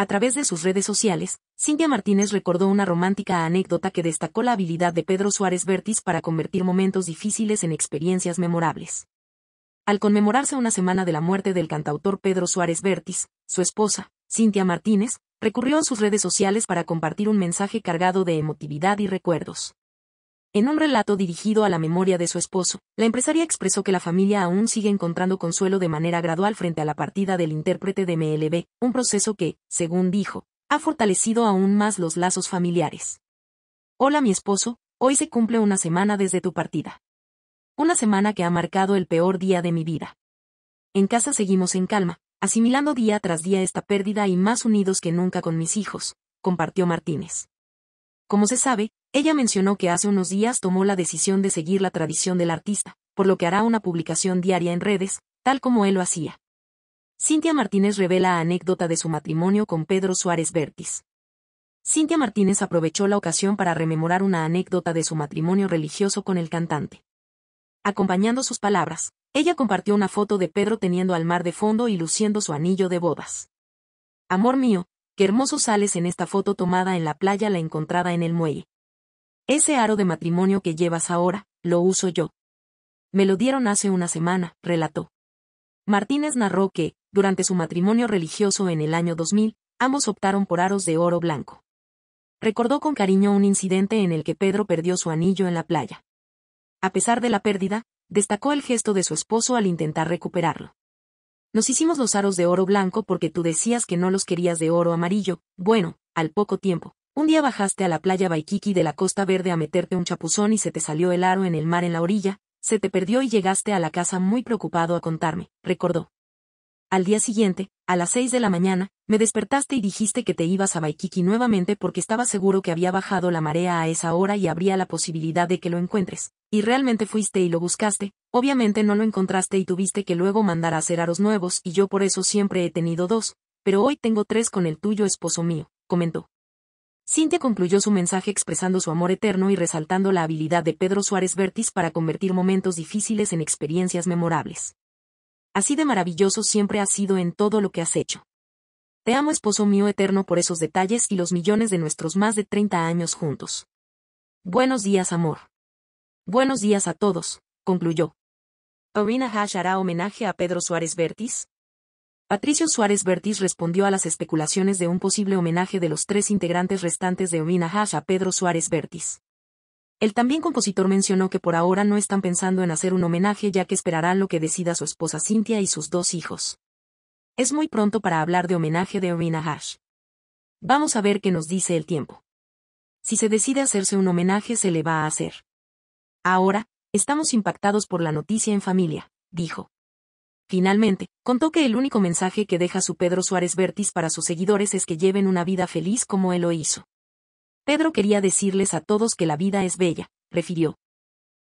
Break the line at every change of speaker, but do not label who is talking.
A través de sus redes sociales, Cintia Martínez recordó una romántica anécdota que destacó la habilidad de Pedro Suárez Vértiz para convertir momentos difíciles en experiencias memorables. Al conmemorarse una semana de la muerte del cantautor Pedro Suárez Vértiz, su esposa, Cintia Martínez, recurrió a sus redes sociales para compartir un mensaje cargado de emotividad y recuerdos. En un relato dirigido a la memoria de su esposo, la empresaria expresó que la familia aún sigue encontrando consuelo de manera gradual frente a la partida del intérprete de MLB, un proceso que, según dijo, ha fortalecido aún más los lazos familiares. Hola mi esposo, hoy se cumple una semana desde tu partida. Una semana que ha marcado el peor día de mi vida. En casa seguimos en calma, asimilando día tras día esta pérdida y más unidos que nunca con mis hijos, compartió Martínez. Como se sabe, ella mencionó que hace unos días tomó la decisión de seguir la tradición del artista, por lo que hará una publicación diaria en redes, tal como él lo hacía. Cintia Martínez revela anécdota de su matrimonio con Pedro Suárez Bertis. Cintia Martínez aprovechó la ocasión para rememorar una anécdota de su matrimonio religioso con el cantante. Acompañando sus palabras, ella compartió una foto de Pedro teniendo al mar de fondo y luciendo su anillo de bodas. Amor mío, qué hermoso sales en esta foto tomada en la playa la encontrada en el muelle. Ese aro de matrimonio que llevas ahora, lo uso yo. Me lo dieron hace una semana, relató. Martínez narró que, durante su matrimonio religioso en el año 2000, ambos optaron por aros de oro blanco. Recordó con cariño un incidente en el que Pedro perdió su anillo en la playa. A pesar de la pérdida, destacó el gesto de su esposo al intentar recuperarlo. Nos hicimos los aros de oro blanco porque tú decías que no los querías de oro amarillo, bueno, al poco tiempo, un día bajaste a la playa Baikiki de la Costa Verde a meterte un chapuzón y se te salió el aro en el mar en la orilla, se te perdió y llegaste a la casa muy preocupado a contarme, recordó. Al día siguiente, a las seis de la mañana, me despertaste y dijiste que te ibas a Baikiki nuevamente porque estaba seguro que había bajado la marea a esa hora y habría la posibilidad de que lo encuentres. Y realmente fuiste y lo buscaste, obviamente no lo encontraste y tuviste que luego mandar a hacer aros nuevos y yo por eso siempre he tenido dos, pero hoy tengo tres con el tuyo esposo mío, comentó. Cintia concluyó su mensaje expresando su amor eterno y resaltando la habilidad de Pedro Suárez Vértiz para convertir momentos difíciles en experiencias memorables. Así de maravilloso siempre has sido en todo lo que has hecho. Te amo esposo mío eterno por esos detalles y los millones de nuestros más de 30 años juntos. Buenos días amor. Buenos días a todos, concluyó. Orina Hash hará homenaje a Pedro Suárez Vértiz, Patricio Suárez Bertis respondió a las especulaciones de un posible homenaje de los tres integrantes restantes de Omina Hash a Pedro Suárez Bertis. El también compositor mencionó que por ahora no están pensando en hacer un homenaje ya que esperarán lo que decida su esposa Cintia y sus dos hijos. Es muy pronto para hablar de homenaje de Omina Hash. Vamos a ver qué nos dice el tiempo. Si se decide hacerse un homenaje se le va a hacer. Ahora, estamos impactados por la noticia en familia, dijo. Finalmente, contó que el único mensaje que deja su Pedro Suárez Bertis para sus seguidores es que lleven una vida feliz como él lo hizo. Pedro quería decirles a todos que la vida es bella, refirió.